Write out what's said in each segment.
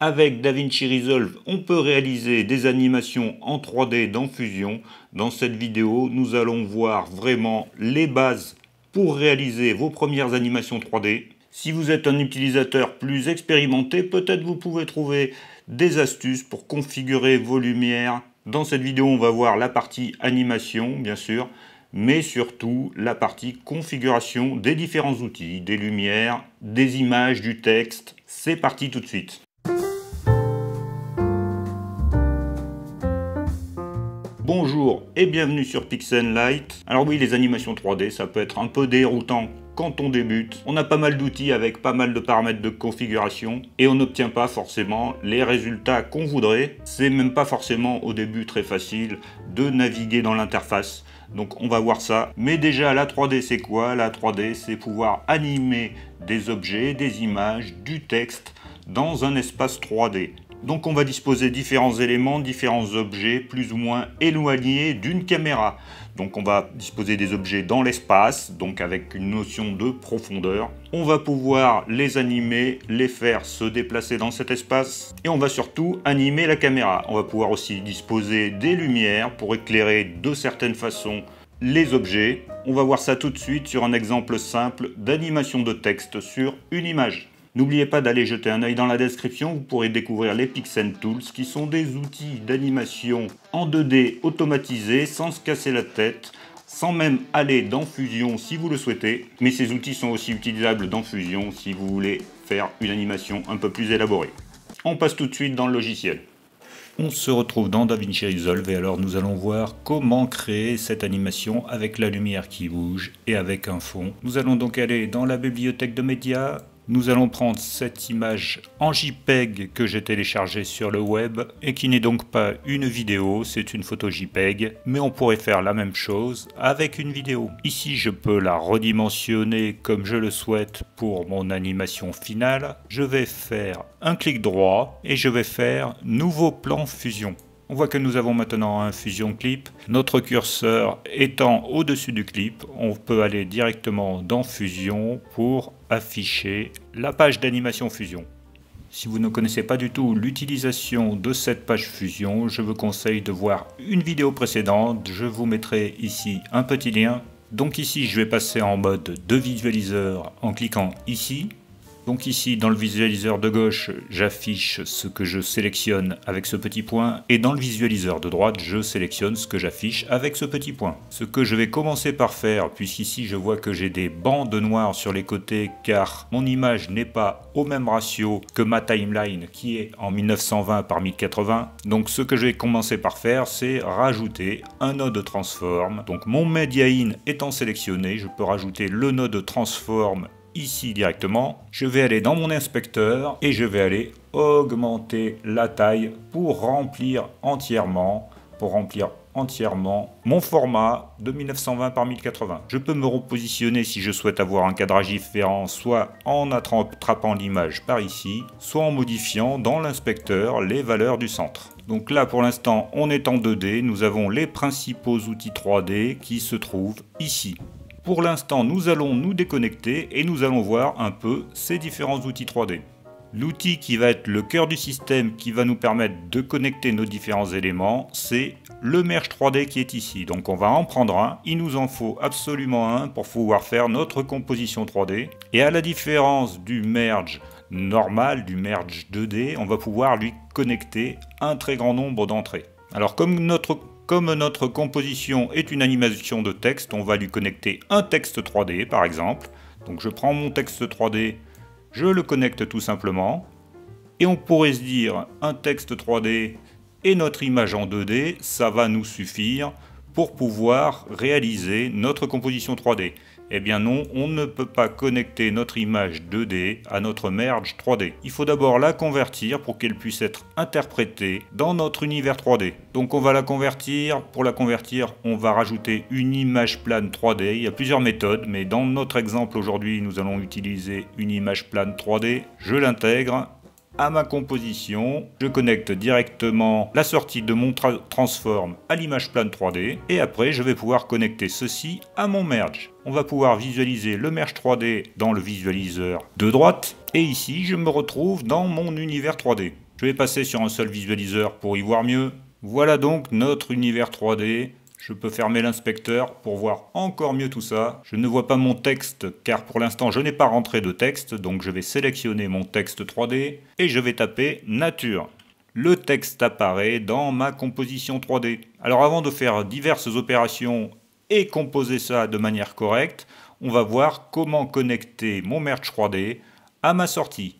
Avec DaVinci Resolve, on peut réaliser des animations en 3D dans Fusion. Dans cette vidéo, nous allons voir vraiment les bases pour réaliser vos premières animations 3D. Si vous êtes un utilisateur plus expérimenté, peut-être vous pouvez trouver des astuces pour configurer vos lumières. Dans cette vidéo, on va voir la partie animation, bien sûr, mais surtout la partie configuration des différents outils, des lumières, des images, du texte. C'est parti tout de suite Bonjour et bienvenue sur Pixel Light. Alors oui, les animations 3D, ça peut être un peu déroutant quand on débute. On a pas mal d'outils avec pas mal de paramètres de configuration et on n'obtient pas forcément les résultats qu'on voudrait. C'est même pas forcément au début très facile de naviguer dans l'interface. Donc on va voir ça. Mais déjà la 3D c'est quoi La 3D c'est pouvoir animer des objets, des images, du texte dans un espace 3D. Donc on va disposer différents éléments, différents objets plus ou moins éloignés d'une caméra. Donc on va disposer des objets dans l'espace, donc avec une notion de profondeur. On va pouvoir les animer, les faire se déplacer dans cet espace. Et on va surtout animer la caméra. On va pouvoir aussi disposer des lumières pour éclairer de certaines façons les objets. On va voir ça tout de suite sur un exemple simple d'animation de texte sur une image. N'oubliez pas d'aller jeter un œil dans la description, vous pourrez découvrir les Pixen Tools qui sont des outils d'animation en 2D automatisés sans se casser la tête sans même aller dans Fusion si vous le souhaitez, mais ces outils sont aussi utilisables dans Fusion si vous voulez faire une animation un peu plus élaborée. On passe tout de suite dans le logiciel. On se retrouve dans DaVinci Resolve et alors nous allons voir comment créer cette animation avec la lumière qui bouge et avec un fond. Nous allons donc aller dans la bibliothèque de médias nous allons prendre cette image en JPEG que j'ai téléchargée sur le web et qui n'est donc pas une vidéo, c'est une photo JPEG, mais on pourrait faire la même chose avec une vidéo. Ici, je peux la redimensionner comme je le souhaite pour mon animation finale. Je vais faire un clic droit et je vais faire Nouveau plan fusion. On voit que nous avons maintenant un fusion clip. Notre curseur étant au-dessus du clip, on peut aller directement dans Fusion pour afficher la page d'animation Fusion. Si vous ne connaissez pas du tout l'utilisation de cette page Fusion, je vous conseille de voir une vidéo précédente. Je vous mettrai ici un petit lien. Donc ici, je vais passer en mode de visualiseur en cliquant ici. Donc ici, dans le visualiseur de gauche, j'affiche ce que je sélectionne avec ce petit point, et dans le visualiseur de droite, je sélectionne ce que j'affiche avec ce petit point. Ce que je vais commencer par faire, puisqu'ici je vois que j'ai des bandes noires sur les côtés, car mon image n'est pas au même ratio que ma timeline qui est en 1920 par 1080. Donc ce que je vais commencer par faire, c'est rajouter un node transform. Donc mon media in étant sélectionné, je peux rajouter le node transform ici directement. Je vais aller dans mon inspecteur et je vais aller augmenter la taille pour remplir entièrement, pour remplir entièrement mon format de 1920 par 1080. Je peux me repositionner si je souhaite avoir un cadrage différent, soit en attrapant l'image par ici, soit en modifiant dans l'inspecteur les valeurs du centre. Donc là pour l'instant on est en 2D, nous avons les principaux outils 3D qui se trouvent ici. Pour l'instant, nous allons nous déconnecter et nous allons voir un peu ces différents outils 3D. L'outil qui va être le cœur du système qui va nous permettre de connecter nos différents éléments, c'est le merge 3D qui est ici. Donc on va en prendre un, il nous en faut absolument un pour pouvoir faire notre composition 3D. Et à la différence du merge normal, du merge 2D, on va pouvoir lui connecter un très grand nombre d'entrées. Alors comme notre comme notre composition est une animation de texte, on va lui connecter un texte 3D par exemple. Donc je prends mon texte 3D, je le connecte tout simplement. Et on pourrait se dire, un texte 3D et notre image en 2D, ça va nous suffire pour pouvoir réaliser notre composition 3D. Eh bien non, on ne peut pas connecter notre image 2D à notre merge 3D. Il faut d'abord la convertir pour qu'elle puisse être interprétée dans notre univers 3D. Donc on va la convertir, pour la convertir on va rajouter une image plane 3D, il y a plusieurs méthodes mais dans notre exemple aujourd'hui nous allons utiliser une image plane 3D, je l'intègre à ma composition. Je connecte directement la sortie de mon transform à l'image plane 3D et après je vais pouvoir connecter ceci à mon merge on va pouvoir visualiser le merge 3D dans le visualiseur de droite. Et ici, je me retrouve dans mon univers 3D. Je vais passer sur un seul visualiseur pour y voir mieux. Voilà donc notre univers 3D. Je peux fermer l'inspecteur pour voir encore mieux tout ça. Je ne vois pas mon texte car pour l'instant je n'ai pas rentré de texte, donc je vais sélectionner mon texte 3D et je vais taper nature. Le texte apparaît dans ma composition 3D. Alors avant de faire diverses opérations et composer ça de manière correcte, on va voir comment connecter mon merge 3D à ma sortie.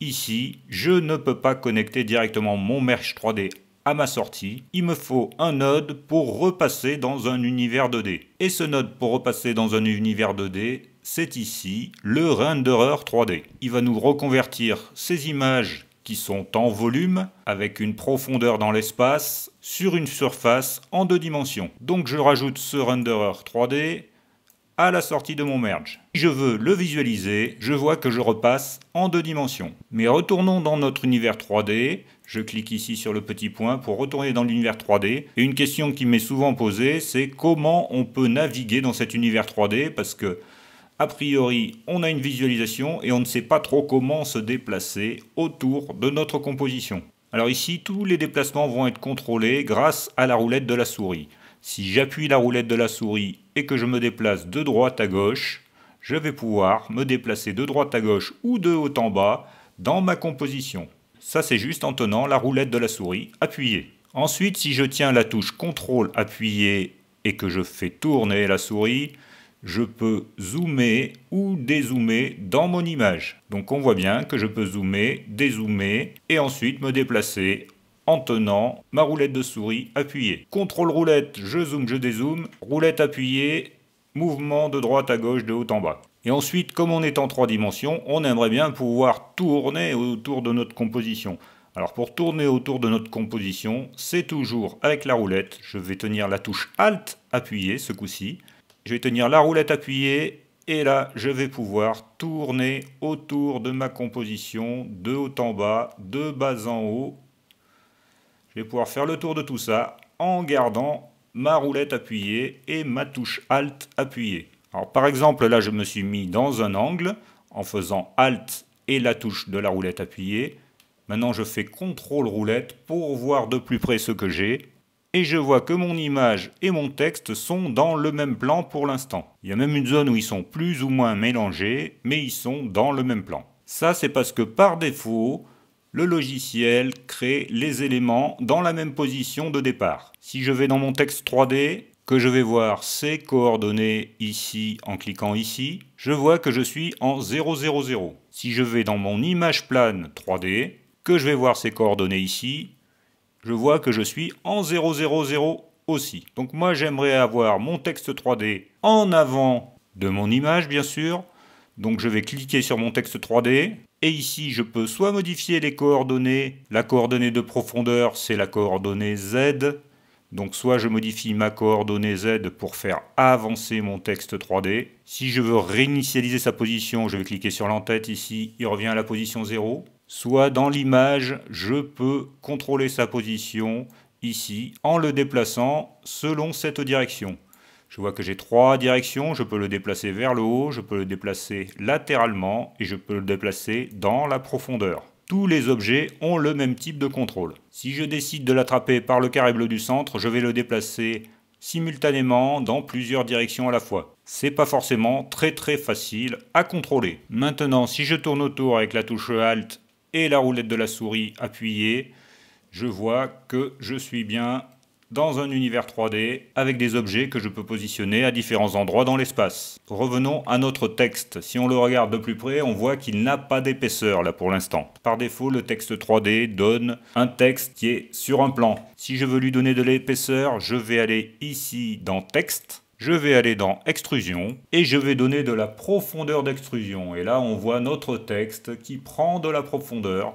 Ici, je ne peux pas connecter directement mon merge 3D à ma sortie. Il me faut un node pour repasser dans un univers 2D. Et ce node pour repasser dans un univers 2D, c'est ici le renderer 3D. Il va nous reconvertir ces images qui sont en volume, avec une profondeur dans l'espace, sur une surface en deux dimensions. Donc je rajoute ce renderer 3D à la sortie de mon merge. Si je veux le visualiser, je vois que je repasse en deux dimensions. Mais retournons dans notre univers 3D. Je clique ici sur le petit point pour retourner dans l'univers 3D. Et une question qui m'est souvent posée, c'est comment on peut naviguer dans cet univers 3D Parce que a priori, on a une visualisation et on ne sait pas trop comment se déplacer autour de notre composition. Alors ici, tous les déplacements vont être contrôlés grâce à la roulette de la souris. Si j'appuie la roulette de la souris et que je me déplace de droite à gauche, je vais pouvoir me déplacer de droite à gauche ou de haut en bas dans ma composition. Ça c'est juste en tenant la roulette de la souris appuyée. Ensuite, si je tiens la touche CTRL appuyée et que je fais tourner la souris, je peux zoomer ou dézoomer dans mon image. Donc on voit bien que je peux zoomer, dézoomer et ensuite me déplacer en tenant ma roulette de souris appuyée. Contrôle roulette, je zoome, je dézoome, roulette appuyée, mouvement de droite à gauche, de haut en bas. Et ensuite, comme on est en trois dimensions, on aimerait bien pouvoir tourner autour de notre composition. Alors pour tourner autour de notre composition, c'est toujours avec la roulette, je vais tenir la touche Alt appuyée ce coup-ci, je vais tenir la roulette appuyée et là je vais pouvoir tourner autour de ma composition de haut en bas, de bas en haut. Je vais pouvoir faire le tour de tout ça en gardant ma roulette appuyée et ma touche Alt appuyée. Alors par exemple là je me suis mis dans un angle en faisant Alt et la touche de la roulette appuyée. Maintenant je fais CTRL roulette pour voir de plus près ce que j'ai et je vois que mon image et mon texte sont dans le même plan pour l'instant. Il y a même une zone où ils sont plus ou moins mélangés, mais ils sont dans le même plan. Ça, c'est parce que par défaut, le logiciel crée les éléments dans la même position de départ. Si je vais dans mon texte 3D, que je vais voir ces coordonnées ici en cliquant ici, je vois que je suis en 000. Si je vais dans mon image plane 3D, que je vais voir ces coordonnées ici, je vois que je suis en 000 aussi. Donc moi j'aimerais avoir mon texte 3D en avant de mon image bien sûr. Donc je vais cliquer sur mon texte 3D et ici je peux soit modifier les coordonnées. La coordonnée de profondeur c'est la coordonnée Z. Donc soit je modifie ma coordonnée Z pour faire avancer mon texte 3D. Si je veux réinitialiser sa position, je vais cliquer sur l'entête ici, il revient à la position 0 soit dans l'image, je peux contrôler sa position ici en le déplaçant selon cette direction. Je vois que j'ai trois directions, je peux le déplacer vers le haut, je peux le déplacer latéralement et je peux le déplacer dans la profondeur. Tous les objets ont le même type de contrôle. Si je décide de l'attraper par le carré bleu du centre, je vais le déplacer simultanément dans plusieurs directions à la fois. C'est pas forcément très très facile à contrôler. Maintenant, si je tourne autour avec la touche Alt et la roulette de la souris appuyée, je vois que je suis bien dans un univers 3D avec des objets que je peux positionner à différents endroits dans l'espace. Revenons à notre texte. Si on le regarde de plus près, on voit qu'il n'a pas d'épaisseur là pour l'instant. Par défaut, le texte 3D donne un texte qui est sur un plan. Si je veux lui donner de l'épaisseur, je vais aller ici dans texte je vais aller dans extrusion et je vais donner de la profondeur d'extrusion. Et là, on voit notre texte qui prend de la profondeur.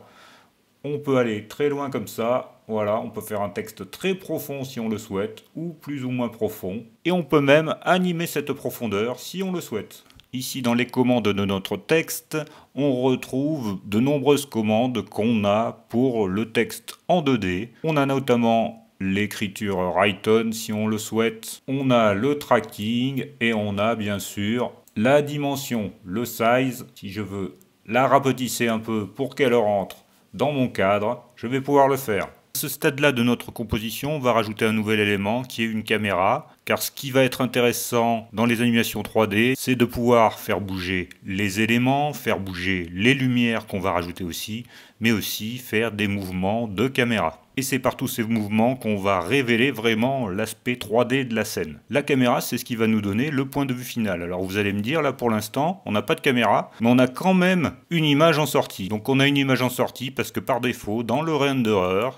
On peut aller très loin comme ça. Voilà, on peut faire un texte très profond si on le souhaite, ou plus ou moins profond. Et on peut même animer cette profondeur si on le souhaite. Ici, dans les commandes de notre texte, on retrouve de nombreuses commandes qu'on a pour le texte en 2D. On a notamment l'écriture Rayton si on le souhaite. On a le tracking et on a bien sûr la dimension, le size. Si je veux la rapetisser un peu pour qu'elle rentre dans mon cadre, je vais pouvoir le faire. À ce stade-là de notre composition, on va rajouter un nouvel élément qui est une caméra, car ce qui va être intéressant dans les animations 3D, c'est de pouvoir faire bouger les éléments, faire bouger les lumières qu'on va rajouter aussi, mais aussi faire des mouvements de caméra. Et c'est par tous ces mouvements qu'on va révéler vraiment l'aspect 3D de la scène. La caméra, c'est ce qui va nous donner le point de vue final. Alors vous allez me dire, là pour l'instant, on n'a pas de caméra, mais on a quand même une image en sortie. Donc on a une image en sortie parce que par défaut, dans le renderer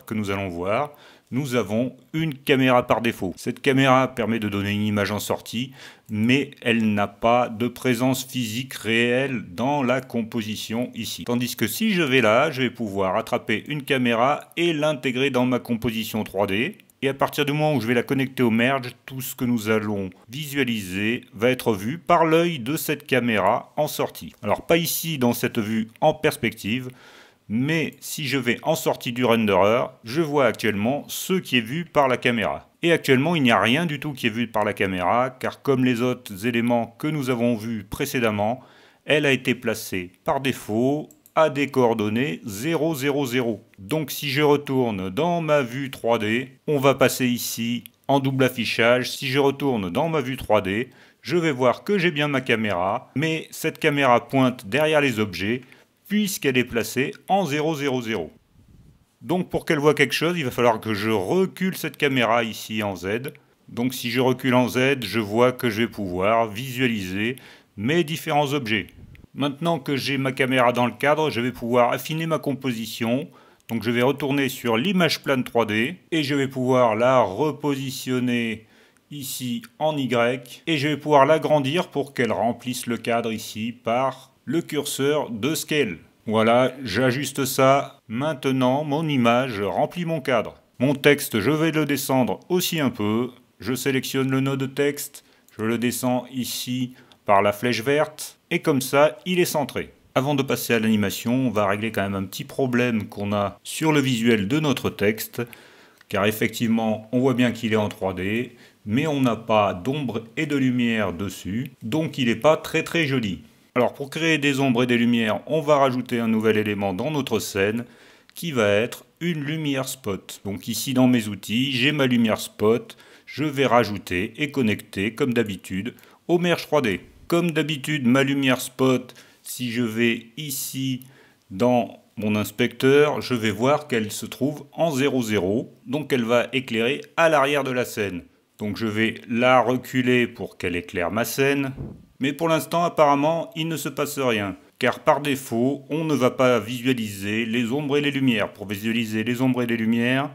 que nous allons voir, nous avons une caméra par défaut. Cette caméra permet de donner une image en sortie, mais elle n'a pas de présence physique réelle dans la composition ici. Tandis que si je vais là, je vais pouvoir attraper une caméra et l'intégrer dans ma composition 3D. Et à partir du moment où je vais la connecter au merge, tout ce que nous allons visualiser va être vu par l'œil de cette caméra en sortie. Alors pas ici dans cette vue en perspective, mais si je vais en sortie du renderer, je vois actuellement ce qui est vu par la caméra. Et actuellement, il n'y a rien du tout qui est vu par la caméra, car comme les autres éléments que nous avons vus précédemment, elle a été placée par défaut à des coordonnées 0, 0, 0. Donc si je retourne dans ma vue 3D, on va passer ici en double affichage. Si je retourne dans ma vue 3D, je vais voir que j'ai bien ma caméra, mais cette caméra pointe derrière les objets, puisqu'elle est placée en 0. Donc pour qu'elle voit quelque chose, il va falloir que je recule cette caméra ici en Z. Donc si je recule en Z, je vois que je vais pouvoir visualiser mes différents objets. Maintenant que j'ai ma caméra dans le cadre, je vais pouvoir affiner ma composition. Donc je vais retourner sur l'image plane 3D et je vais pouvoir la repositionner ici en Y et je vais pouvoir l'agrandir pour qu'elle remplisse le cadre ici par le curseur de scale. Voilà, j'ajuste ça. Maintenant, mon image remplit mon cadre. Mon texte, je vais le descendre aussi un peu. Je sélectionne le de texte, je le descends ici par la flèche verte, et comme ça, il est centré. Avant de passer à l'animation, on va régler quand même un petit problème qu'on a sur le visuel de notre texte, car effectivement, on voit bien qu'il est en 3D, mais on n'a pas d'ombre et de lumière dessus, donc il n'est pas très très joli. Alors pour créer des ombres et des lumières, on va rajouter un nouvel élément dans notre scène qui va être une lumière spot. Donc ici dans mes outils, j'ai ma lumière spot, je vais rajouter et connecter comme d'habitude au merge 3D. Comme d'habitude, ma lumière spot, si je vais ici dans mon inspecteur, je vais voir qu'elle se trouve en 0,0, donc elle va éclairer à l'arrière de la scène. Donc je vais la reculer pour qu'elle éclaire ma scène. Mais pour l'instant, apparemment, il ne se passe rien. Car par défaut, on ne va pas visualiser les ombres et les lumières. Pour visualiser les ombres et les lumières,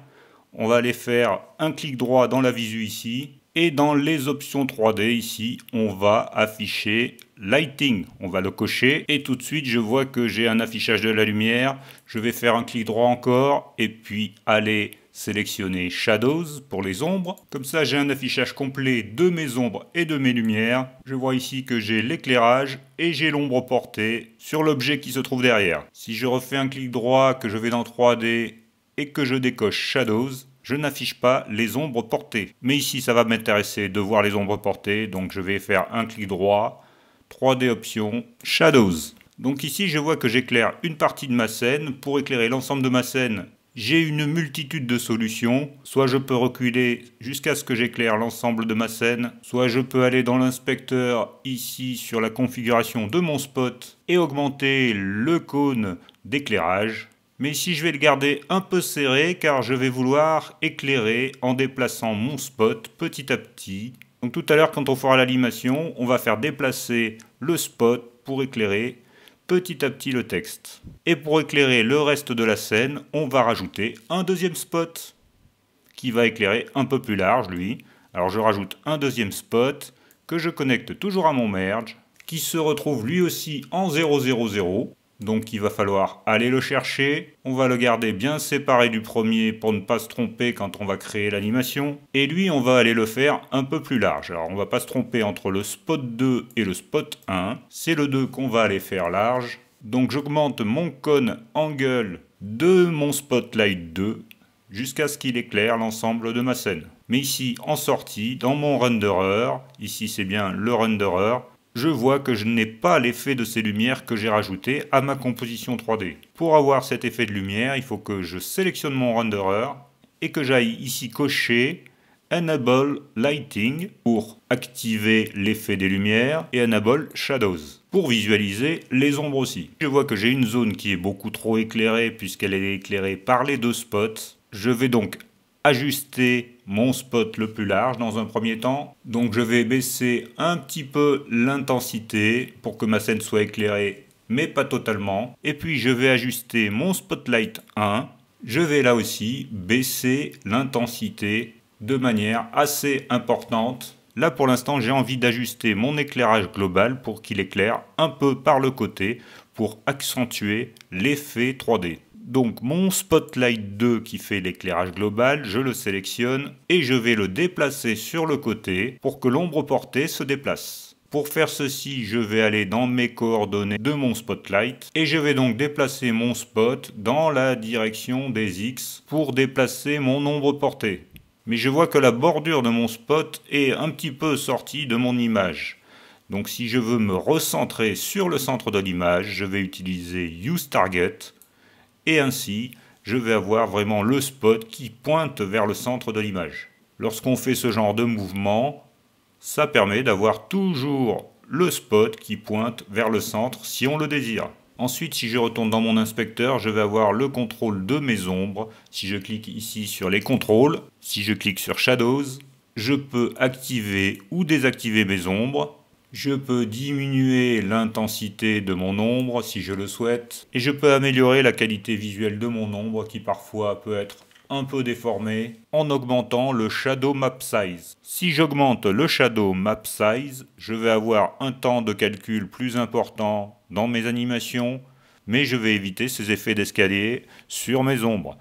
on va aller faire un clic droit dans la visu ici. Et dans les options 3D ici, on va afficher Lighting. On va le cocher et tout de suite, je vois que j'ai un affichage de la lumière. Je vais faire un clic droit encore et puis aller sélectionner Shadows pour les ombres. Comme ça, j'ai un affichage complet de mes ombres et de mes lumières. Je vois ici que j'ai l'éclairage et j'ai l'ombre portée sur l'objet qui se trouve derrière. Si je refais un clic droit, que je vais dans 3D et que je décoche Shadows, je n'affiche pas les ombres portées. Mais ici, ça va m'intéresser de voir les ombres portées, donc je vais faire un clic droit, 3D options, Shadows. Donc ici, je vois que j'éclaire une partie de ma scène. Pour éclairer l'ensemble de ma scène, j'ai une multitude de solutions. Soit je peux reculer jusqu'à ce que j'éclaire l'ensemble de ma scène, soit je peux aller dans l'inspecteur ici sur la configuration de mon spot et augmenter le cône d'éclairage. Mais ici je vais le garder un peu serré car je vais vouloir éclairer en déplaçant mon spot petit à petit. Donc tout à l'heure quand on fera l'animation, on va faire déplacer le spot pour éclairer petit à petit le texte. Et pour éclairer le reste de la scène, on va rajouter un deuxième spot qui va éclairer un peu plus large lui. Alors je rajoute un deuxième spot que je connecte toujours à mon merge qui se retrouve lui aussi en 000 donc il va falloir aller le chercher, on va le garder bien séparé du premier pour ne pas se tromper quand on va créer l'animation, et lui on va aller le faire un peu plus large. Alors on va pas se tromper entre le spot 2 et le spot 1, c'est le 2 qu'on va aller faire large, donc j'augmente mon Cone angle de mon spotlight 2 jusqu'à ce qu'il éclaire l'ensemble de ma scène. Mais ici en sortie, dans mon renderer, ici c'est bien le renderer, je vois que je n'ai pas l'effet de ces lumières que j'ai rajouté à ma composition 3D. Pour avoir cet effet de lumière, il faut que je sélectionne mon renderer et que j'aille ici cocher Enable Lighting pour activer l'effet des lumières et Enable Shadows pour visualiser les ombres aussi. Je vois que j'ai une zone qui est beaucoup trop éclairée puisqu'elle est éclairée par les deux spots. Je vais donc ajuster mon spot le plus large dans un premier temps. Donc je vais baisser un petit peu l'intensité pour que ma scène soit éclairée, mais pas totalement. Et puis je vais ajuster mon spotlight 1. Je vais là aussi baisser l'intensité de manière assez importante. Là pour l'instant j'ai envie d'ajuster mon éclairage global pour qu'il éclaire un peu par le côté pour accentuer l'effet 3D. Donc mon Spotlight 2 qui fait l'éclairage global, je le sélectionne et je vais le déplacer sur le côté pour que l'ombre portée se déplace. Pour faire ceci, je vais aller dans mes coordonnées de mon Spotlight et je vais donc déplacer mon spot dans la direction des X pour déplacer mon ombre portée. Mais je vois que la bordure de mon spot est un petit peu sortie de mon image. Donc si je veux me recentrer sur le centre de l'image, je vais utiliser Use Target et ainsi je vais avoir vraiment le spot qui pointe vers le centre de l'image. Lorsqu'on fait ce genre de mouvement, ça permet d'avoir toujours le spot qui pointe vers le centre si on le désire. Ensuite, si je retourne dans mon inspecteur, je vais avoir le contrôle de mes ombres. Si je clique ici sur les contrôles, si je clique sur Shadows, je peux activer ou désactiver mes ombres. Je peux diminuer l'intensité de mon ombre si je le souhaite. Et je peux améliorer la qualité visuelle de mon ombre qui parfois peut être un peu déformée en augmentant le shadow map size. Si j'augmente le shadow map size, je vais avoir un temps de calcul plus important dans mes animations, mais je vais éviter ces effets d'escalier sur mes ombres.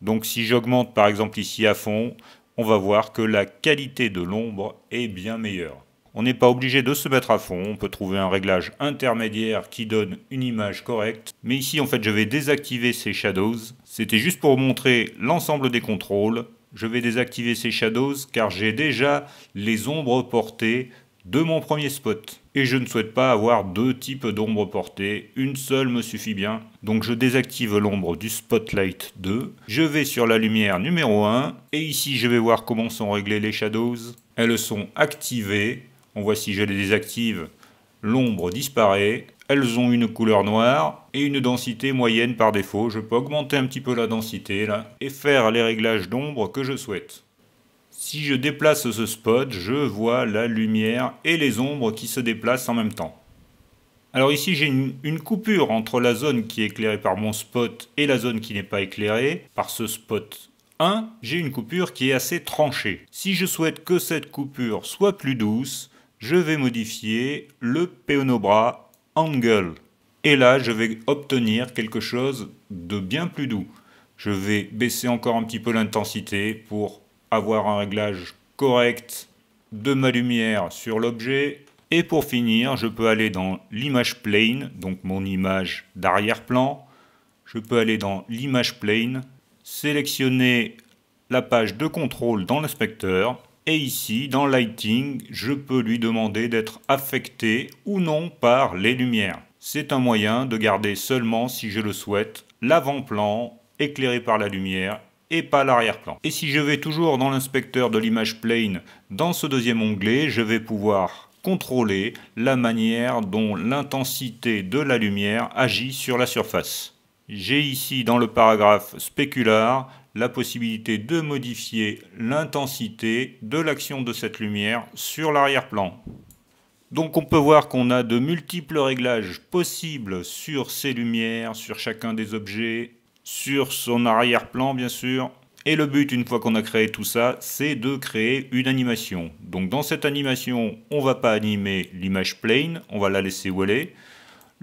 Donc si j'augmente par exemple ici à fond, on va voir que la qualité de l'ombre est bien meilleure. On n'est pas obligé de se mettre à fond, on peut trouver un réglage intermédiaire qui donne une image correcte. Mais ici en fait je vais désactiver ces shadows. C'était juste pour montrer l'ensemble des contrôles. Je vais désactiver ces shadows car j'ai déjà les ombres portées de mon premier spot. Et je ne souhaite pas avoir deux types d'ombres portées, une seule me suffit bien. Donc je désactive l'ombre du Spotlight 2. Je vais sur la lumière numéro 1, et ici je vais voir comment sont réglées les shadows. Elles sont activées, on voit si je les désactive, l'ombre disparaît. Elles ont une couleur noire et une densité moyenne par défaut. Je peux augmenter un petit peu la densité là et faire les réglages d'ombre que je souhaite. Si je déplace ce spot, je vois la lumière et les ombres qui se déplacent en même temps. Alors ici j'ai une, une, coupure entre la zone qui est éclairée par mon spot et la zone qui n'est pas éclairée par ce spot 1. J'ai une coupure qui est assez tranchée. Si je souhaite que cette coupure soit plus douce, je vais modifier le Peonobra Angle. Et là, je vais obtenir quelque chose de bien plus doux. Je vais baisser encore un petit peu l'intensité pour avoir un réglage correct de ma lumière sur l'objet. Et pour finir, je peux aller dans l'image plane, donc mon image d'arrière-plan. Je peux aller dans l'image plane, sélectionner la page de contrôle dans l'inspecteur et ici, dans Lighting, je peux lui demander d'être affecté ou non par les lumières. C'est un moyen de garder seulement, si je le souhaite, l'avant-plan éclairé par la lumière et pas l'arrière-plan. Et si je vais toujours dans l'inspecteur de l'image plane, dans ce deuxième onglet, je vais pouvoir contrôler la manière dont l'intensité de la lumière agit sur la surface. J'ai ici dans le paragraphe spéculaire, la possibilité de modifier l'intensité de l'action de cette lumière sur l'arrière-plan. Donc on peut voir qu'on a de multiples réglages possibles sur ces lumières, sur chacun des objets, sur son arrière-plan bien sûr. Et le but une fois qu'on a créé tout ça, c'est de créer une animation. Donc dans cette animation, on ne va pas animer l'image plane, on va la laisser où elle est.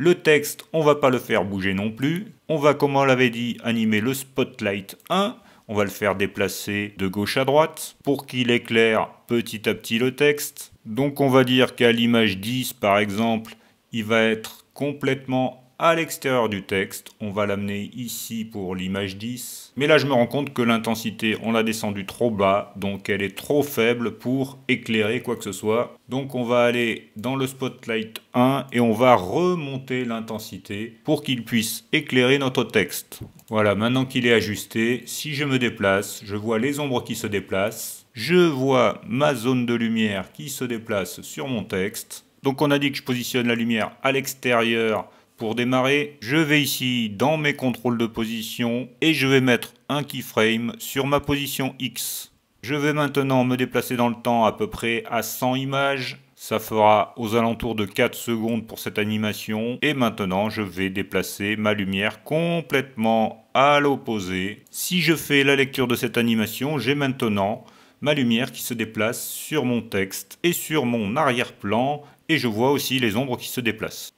Le texte, on va pas le faire bouger non plus. On va, comme on l'avait dit, animer le Spotlight 1. On va le faire déplacer de gauche à droite pour qu'il éclaire petit à petit le texte. Donc on va dire qu'à l'image 10 par exemple, il va être complètement à l'extérieur du texte. On va l'amener ici pour l'image 10. Mais là, je me rends compte que l'intensité, on l'a descendu trop bas, donc elle est trop faible pour éclairer quoi que ce soit. Donc on va aller dans le Spotlight 1 et on va remonter l'intensité pour qu'il puisse éclairer notre texte. Voilà, maintenant qu'il est ajusté, si je me déplace, je vois les ombres qui se déplacent. Je vois ma zone de lumière qui se déplace sur mon texte. Donc on a dit que je positionne la lumière à l'extérieur pour démarrer, je vais ici dans mes contrôles de position et je vais mettre un keyframe sur ma position X. Je vais maintenant me déplacer dans le temps à peu près à 100 images. Ça fera aux alentours de 4 secondes pour cette animation. Et maintenant, je vais déplacer ma lumière complètement à l'opposé. Si je fais la lecture de cette animation, j'ai maintenant ma lumière qui se déplace sur mon texte et sur mon arrière-plan. Et je vois aussi les ombres qui se déplacent.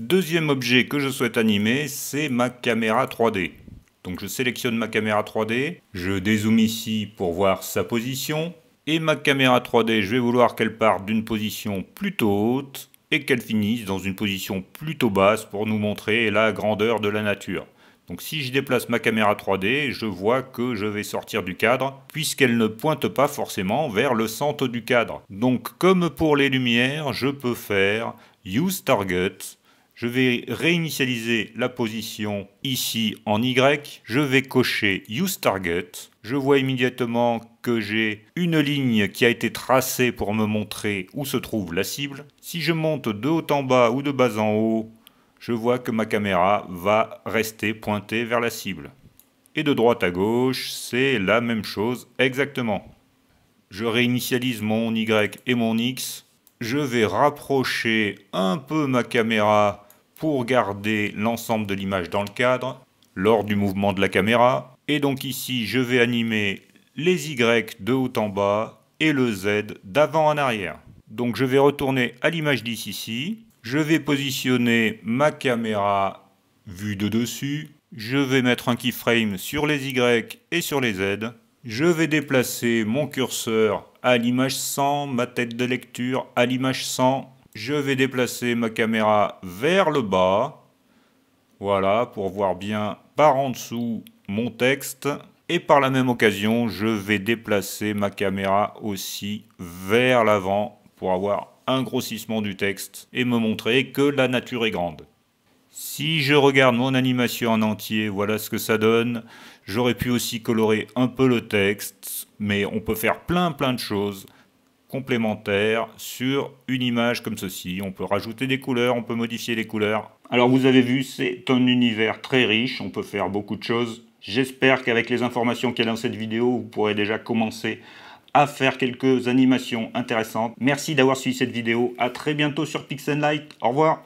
Deuxième objet que je souhaite animer, c'est ma caméra 3D. Donc je sélectionne ma caméra 3D, je dézoome ici pour voir sa position, et ma caméra 3D, je vais vouloir qu'elle parte d'une position plutôt haute et qu'elle finisse dans une position plutôt basse pour nous montrer la grandeur de la nature. Donc si je déplace ma caméra 3D, je vois que je vais sortir du cadre, puisqu'elle ne pointe pas forcément vers le centre du cadre. Donc comme pour les lumières, je peux faire Use Target, je vais réinitialiser la position ici en Y. Je vais cocher Use Target. Je vois immédiatement que j'ai une ligne qui a été tracée pour me montrer où se trouve la cible. Si je monte de haut en bas ou de bas en haut, je vois que ma caméra va rester pointée vers la cible. Et de droite à gauche, c'est la même chose exactement. Je réinitialise mon Y et mon X. Je vais rapprocher un peu ma caméra pour garder l'ensemble de l'image dans le cadre lors du mouvement de la caméra. Et donc ici, je vais animer les Y de haut en bas et le Z d'avant en arrière. Donc je vais retourner à l'image 10 ici. Je vais positionner ma caméra vue de dessus. Je vais mettre un keyframe sur les Y et sur les Z. Je vais déplacer mon curseur à l'image 100, ma tête de lecture à l'image 100, je vais déplacer ma caméra vers le bas. Voilà, pour voir bien par en dessous mon texte. Et par la même occasion, je vais déplacer ma caméra aussi vers l'avant pour avoir un grossissement du texte et me montrer que la nature est grande. Si je regarde mon animation en entier, voilà ce que ça donne. J'aurais pu aussi colorer un peu le texte, mais on peut faire plein plein de choses complémentaire sur une image comme ceci. On peut rajouter des couleurs, on peut modifier les couleurs. Alors vous avez vu, c'est un univers très riche, on peut faire beaucoup de choses. J'espère qu'avec les informations qu'il y a dans cette vidéo, vous pourrez déjà commencer à faire quelques animations intéressantes. Merci d'avoir suivi cette vidéo, à très bientôt sur Pixel Light, au revoir